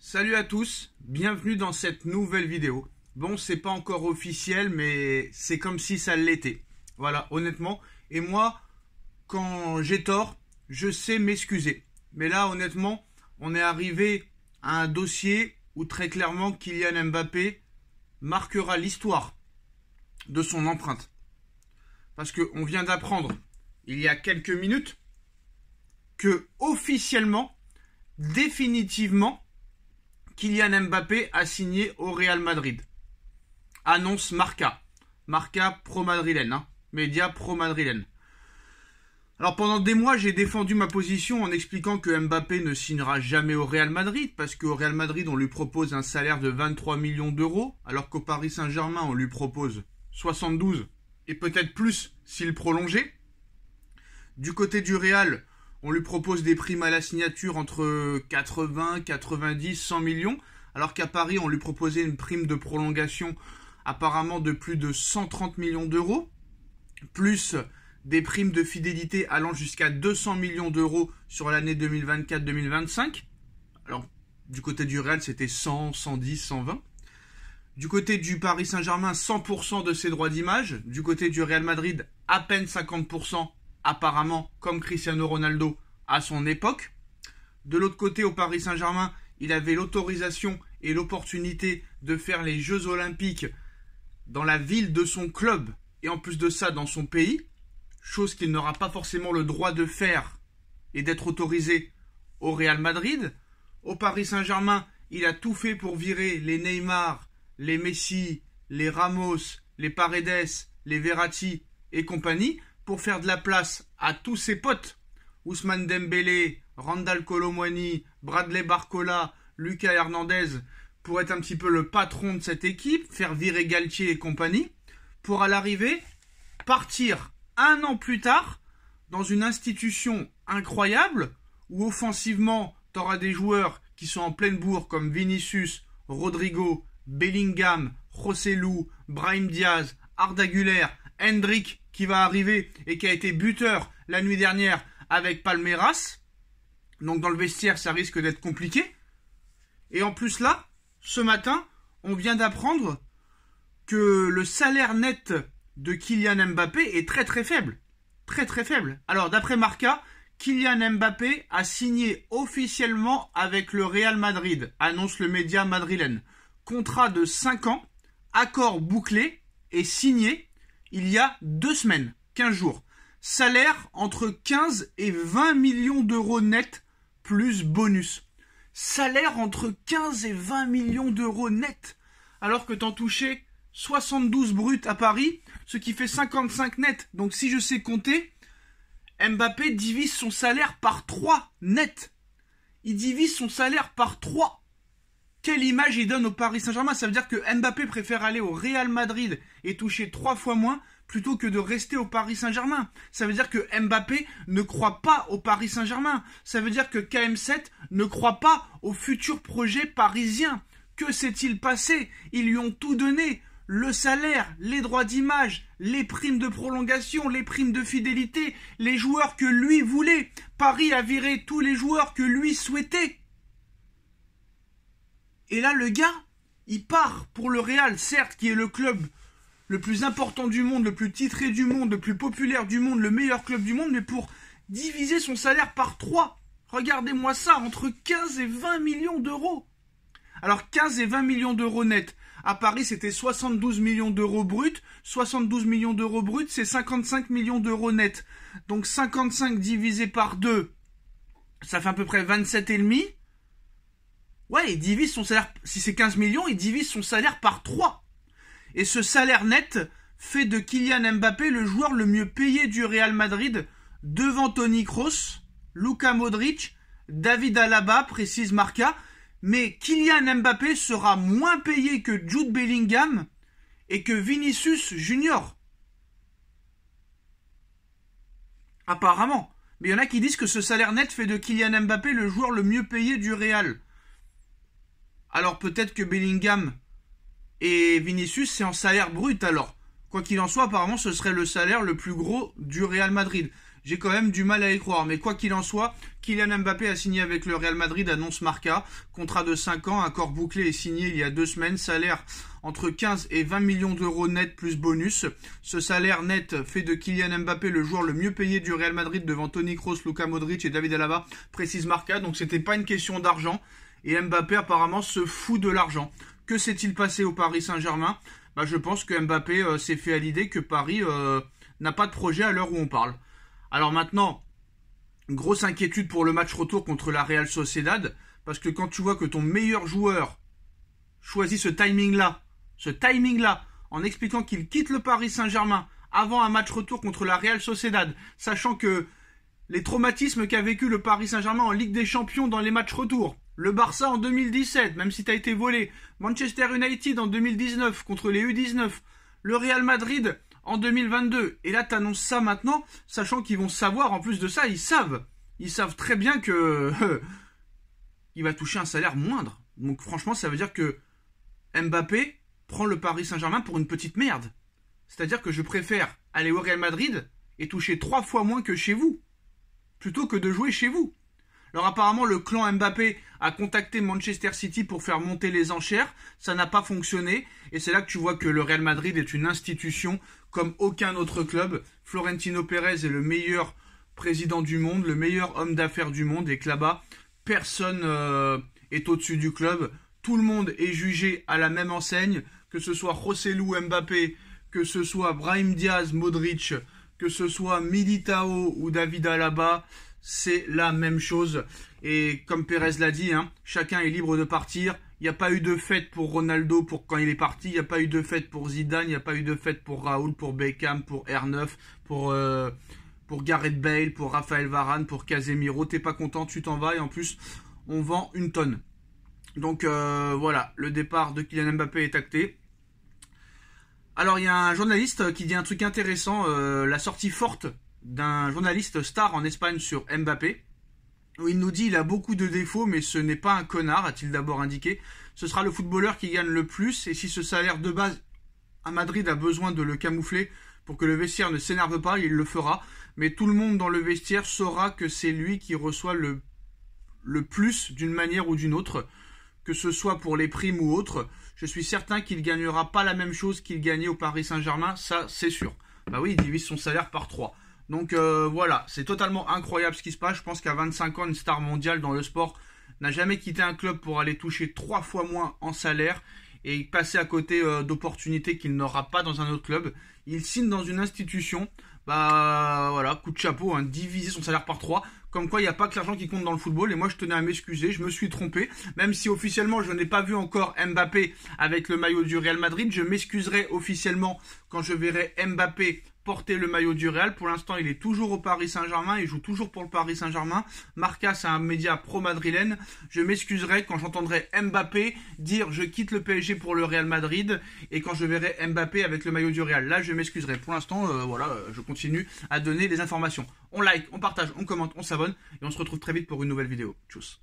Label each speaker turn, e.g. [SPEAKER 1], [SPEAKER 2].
[SPEAKER 1] Salut à tous, bienvenue dans cette nouvelle vidéo. Bon, c'est pas encore officiel, mais c'est comme si ça l'était. Voilà, honnêtement. Et moi, quand j'ai tort, je sais m'excuser. Mais là, honnêtement, on est arrivé à un dossier où très clairement Kylian Mbappé marquera l'histoire de son empreinte. Parce qu'on vient d'apprendre, il y a quelques minutes, que officiellement, définitivement, Kylian Mbappé a signé au Real Madrid. Annonce Marca. Marca pro-madrilène. Hein. Média pro-madrilène. Alors pendant des mois, j'ai défendu ma position en expliquant que Mbappé ne signera jamais au Real Madrid parce qu'au Real Madrid, on lui propose un salaire de 23 millions d'euros alors qu'au Paris Saint-Germain, on lui propose 72 et peut-être plus s'il prolongeait. Du côté du Real, on lui propose des primes à la signature entre 80, 90, 100 millions, alors qu'à Paris, on lui proposait une prime de prolongation apparemment de plus de 130 millions d'euros, plus des primes de fidélité allant jusqu'à 200 millions d'euros sur l'année 2024-2025. Alors, du côté du Real, c'était 100, 110, 120. Du côté du Paris Saint-Germain, 100% de ses droits d'image. Du côté du Real Madrid, à peine 50%, apparemment comme Cristiano Ronaldo à son époque. De l'autre côté, au Paris Saint-Germain, il avait l'autorisation et l'opportunité de faire les Jeux olympiques dans la ville de son club et en plus de ça dans son pays, chose qu'il n'aura pas forcément le droit de faire et d'être autorisé au Real Madrid. Au Paris Saint-Germain, il a tout fait pour virer les Neymar, les Messi, les Ramos, les Paredes, les Verratti et compagnie, pour faire de la place à tous ses potes, Ousmane Dembélé, Randall Colomwani, Bradley Barcola, Lucas Hernandez, pour être un petit peu le patron de cette équipe, faire virer Galtier et compagnie, pour à l'arrivée partir un an plus tard dans une institution incroyable où offensivement tu auras des joueurs qui sont en pleine bourre comme Vinicius, Rodrigo, Bellingham, José Brahim Diaz, Arda Güler, Hendrik qui va arriver et qui a été buteur la nuit dernière avec Palmeiras. Donc dans le vestiaire, ça risque d'être compliqué. Et en plus là, ce matin, on vient d'apprendre que le salaire net de Kylian Mbappé est très très faible. Très très faible. Alors d'après Marca, Kylian Mbappé a signé officiellement avec le Real Madrid, annonce le média madrilène. Contrat de 5 ans, accord bouclé et signé il y a deux semaines, 15 jours. Salaire entre 15 et 20 millions d'euros net plus bonus. Salaire entre 15 et 20 millions d'euros net. Alors que t'en touchais 72 bruts à Paris, ce qui fait 55 net. Donc si je sais compter, Mbappé divise son salaire par 3 net. Il divise son salaire par 3. Quelle image il donne au Paris Saint-Germain Ça veut dire que Mbappé préfère aller au Real Madrid et toucher trois fois moins plutôt que de rester au Paris Saint-Germain. Ça veut dire que Mbappé ne croit pas au Paris Saint-Germain. Ça veut dire que KM7 ne croit pas au futur projet parisien. Que s'est-il passé Ils lui ont tout donné. Le salaire, les droits d'image, les primes de prolongation, les primes de fidélité, les joueurs que lui voulait. Paris a viré tous les joueurs que lui souhaitait. Et là, le gars, il part pour le Real, certes, qui est le club le plus important du monde, le plus titré du monde, le plus populaire du monde, le meilleur club du monde, mais pour diviser son salaire par 3. Regardez-moi ça, entre 15 et 20 millions d'euros. Alors 15 et 20 millions d'euros nets. À Paris, c'était 72 millions d'euros bruts. 72 millions d'euros bruts, c'est 55 millions d'euros nets. Donc 55 divisé par 2, ça fait à peu près demi. Ouais, il divise son salaire, si c'est 15 millions, il divise son salaire par 3. Et ce salaire net fait de Kylian Mbappé le joueur le mieux payé du Real Madrid devant Tony Kroos, Luca Modric, David Alaba, précise Marca. Mais Kylian Mbappé sera moins payé que Jude Bellingham et que Vinicius Junior. Apparemment. Mais il y en a qui disent que ce salaire net fait de Kylian Mbappé le joueur le mieux payé du Real. Alors peut-être que Bellingham et Vinicius, c'est en salaire brut alors. Quoi qu'il en soit, apparemment, ce serait le salaire le plus gros du Real Madrid. J'ai quand même du mal à y croire, mais quoi qu'il en soit, Kylian Mbappé a signé avec le Real Madrid, annonce Marca. Contrat de 5 ans, accord bouclé et signé il y a deux semaines, salaire entre 15 et 20 millions d'euros net plus bonus. Ce salaire net fait de Kylian Mbappé le joueur le mieux payé du Real Madrid devant Tony Kroos, Luka Modric et David Alaba, précise Marca. Donc c'était pas une question d'argent, et Mbappé apparemment se fout de l'argent. Que s'est-il passé au Paris Saint-Germain bah, Je pense que Mbappé euh, s'est fait à l'idée que Paris euh, n'a pas de projet à l'heure où on parle. Alors maintenant, grosse inquiétude pour le match retour contre la Real Sociedad. Parce que quand tu vois que ton meilleur joueur choisit ce timing-là, ce timing-là, en expliquant qu'il quitte le Paris Saint-Germain avant un match retour contre la Real Sociedad, sachant que les traumatismes qu'a vécu le Paris Saint-Germain en Ligue des Champions dans les matchs retour, le Barça en 2017, même si t'as été volé. Manchester United en 2019 contre les U19. Le Real Madrid en 2022. Et là, t'annonces ça maintenant, sachant qu'ils vont savoir, en plus de ça, ils savent. Ils savent très bien que. il va toucher un salaire moindre. Donc, franchement, ça veut dire que Mbappé prend le Paris Saint-Germain pour une petite merde. C'est-à-dire que je préfère aller au Real Madrid et toucher trois fois moins que chez vous, plutôt que de jouer chez vous. Alors apparemment, le clan Mbappé a contacté Manchester City pour faire monter les enchères. Ça n'a pas fonctionné. Et c'est là que tu vois que le Real Madrid est une institution comme aucun autre club. Florentino Pérez est le meilleur président du monde, le meilleur homme d'affaires du monde. Et que là-bas, personne n'est euh, est au-dessus du club. Tout le monde est jugé à la même enseigne, que ce soit Lu Mbappé, que ce soit Brahim Diaz, Modric, que ce soit Militao ou David Alaba, c'est la même chose. Et comme Pérez l'a dit, hein, chacun est libre de partir. Il n'y a pas eu de fête pour Ronaldo pour quand il est parti. Il n'y a pas eu de fête pour Zidane. Il n'y a pas eu de fête pour Raoul, pour Beckham, pour R9, pour, euh, pour Gareth Bale, pour Raphaël Varane, pour Casemiro. T'es pas content, tu t'en vas. Et en plus, on vend une tonne. Donc euh, voilà, le départ de Kylian Mbappé est acté. Alors il y a un journaliste qui dit un truc intéressant, euh, la sortie forte d'un journaliste star en Espagne sur Mbappé. Où il nous dit il a beaucoup de défauts, mais ce n'est pas un connard, a-t-il d'abord indiqué. Ce sera le footballeur qui gagne le plus, et si ce salaire de base à Madrid a besoin de le camoufler pour que le vestiaire ne s'énerve pas, il le fera. Mais tout le monde dans le vestiaire saura que c'est lui qui reçoit le, le plus d'une manière ou d'une autre, que ce soit pour les primes ou autre. Je suis certain qu'il gagnera pas la même chose qu'il gagnait au Paris Saint-Germain, ça c'est sûr. Bah oui, il divise son salaire par 3. Donc euh, voilà, c'est totalement incroyable ce qui se passe. Je pense qu'à 25 ans, une star mondiale dans le sport n'a jamais quitté un club pour aller toucher trois fois moins en salaire et passer à côté euh, d'opportunités qu'il n'aura pas dans un autre club. Il signe dans une institution, bah voilà, coup de chapeau, hein. diviser son salaire par trois, Comme quoi, il n'y a pas que l'argent qui compte dans le football. Et moi, je tenais à m'excuser, je me suis trompé. Même si officiellement, je n'ai pas vu encore Mbappé avec le maillot du Real Madrid, je m'excuserai officiellement quand je verrai Mbappé porter le maillot du Real. Pour l'instant, il est toujours au Paris Saint-Germain, il joue toujours pour le Paris Saint-Germain. Marca, c'est un média pro-madrilène. Je m'excuserai quand j'entendrai Mbappé dire je quitte le PSG pour le Real Madrid et quand je verrai Mbappé avec le maillot du Real. Là, je m'excuserai. Pour l'instant, euh, voilà, euh, je continue à donner des informations. On like, on partage, on commente, on s'abonne et on se retrouve très vite pour une nouvelle vidéo. Tchuss.